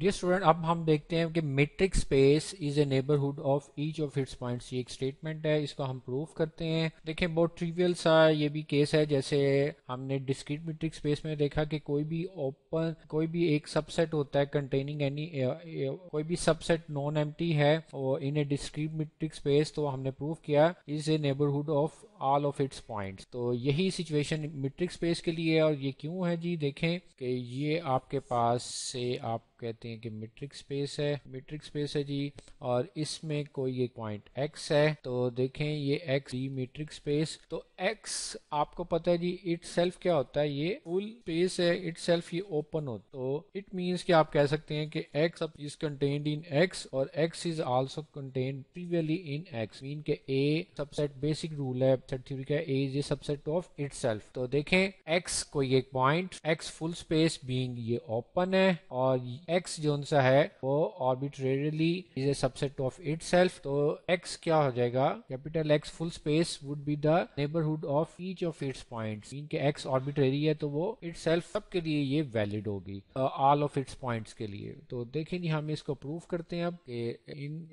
dear student अब हम देखते हैं कि metric space is a neighbourhood of each of its points ये एक स्टेटमेंट है इसको हम प्रूव करते हैं देखें बहुत ट्रिवियल सा ये भी केस है जैसे हमने डिस्क्रीट मेट्रिक स्पेस में देखा कि कोई भी ओपन कोई भी एक सबसेट होता है कंटेनिंग एनी कोई भी सबसेट नॉन एम्प्टी है और in a discrete metric space तो हमने प्रूव किया is a neighbourhood of all of its point तो यही सिचुएशन मेट्रिक स्पेस के लिए और ये क्यों है जी देखें कि ये आपके पास से आप कहते कहते हैं कि मीट्रिक स्पेस है मीट्रिक स्पेस है जी और इसमें कोई एक पॉइंट एक्स है तो देखें ये एक्स डी मीट्रिक स्पेस तो एक्स आपको पता है जी इट सेल्फ क्या होता है ये फुल स्पेस है इट सेल्फ ये ओपन हो तो इट मीन्स कि आप कह सकते हैं कि X is contained in X और X is also contain previously in X mean के ए सबसेट बेसिक रूल है A is a subset of itself तो देखें एक्स कोई एक point X full space being ये ओपन है और एक्स एक्स जो सा है वो arbitrarily is a subset of it तो एक्स क्या हो जाएगा capital X full space would be the neighbourhood of each of its point mean के एक्स ऑर्बिट्रेरी है तो वो इट सेल्फ सबके लिए ये वैलिड होगी ऑल ऑफ इट्स पॉइंट्स के लिए तो देखें जी हम इसको प्रूव करते हैं अब इन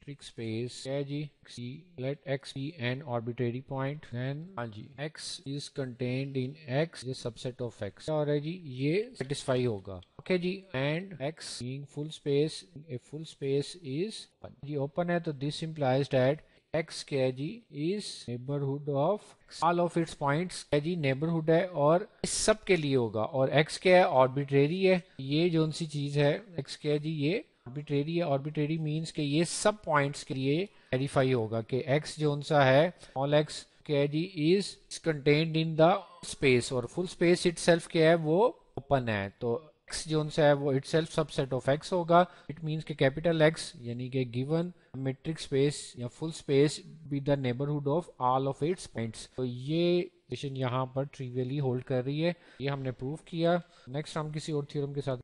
matrix space Kg C let X be an arbitrary point then हाँ जी X is contained in X ये subset of X क्या हो रहा है जी ये satisfy होगा ओके okay, जी and X being full space a full space is open जी open है तो this implies that एक्स के जी is neighbourhood of all of its points के जी नेबरहुड है और इस सब के लिए होगा और एक्स क्या है ऑर्बिट्रेरी है ये जो सी चीज है एक्स के जी ये आर्बिट्रेरी है आर्बिट्रेरी मीन्स के ये सब पॉइंट्स के लिए वेरीफाई होगा कि एक्स जो सा है ऑल एक्स क्या जी is contained in the space और फुल स्पेस इट सेल्फ क्या है वो ओपन है तो एक्स जो सा है वो itself subset of X होगा इट मीन्स के कैपिटल एक्स यानी कि गिवन मेट्रिक स्पेस या full space be the neighbourhood of all of its points तो ये यहाँ पर ट्रीवियली होल्ड कर रही है ये हमने प्रूव किया नेक्स्ट हम किसी और थ्योरम के साथ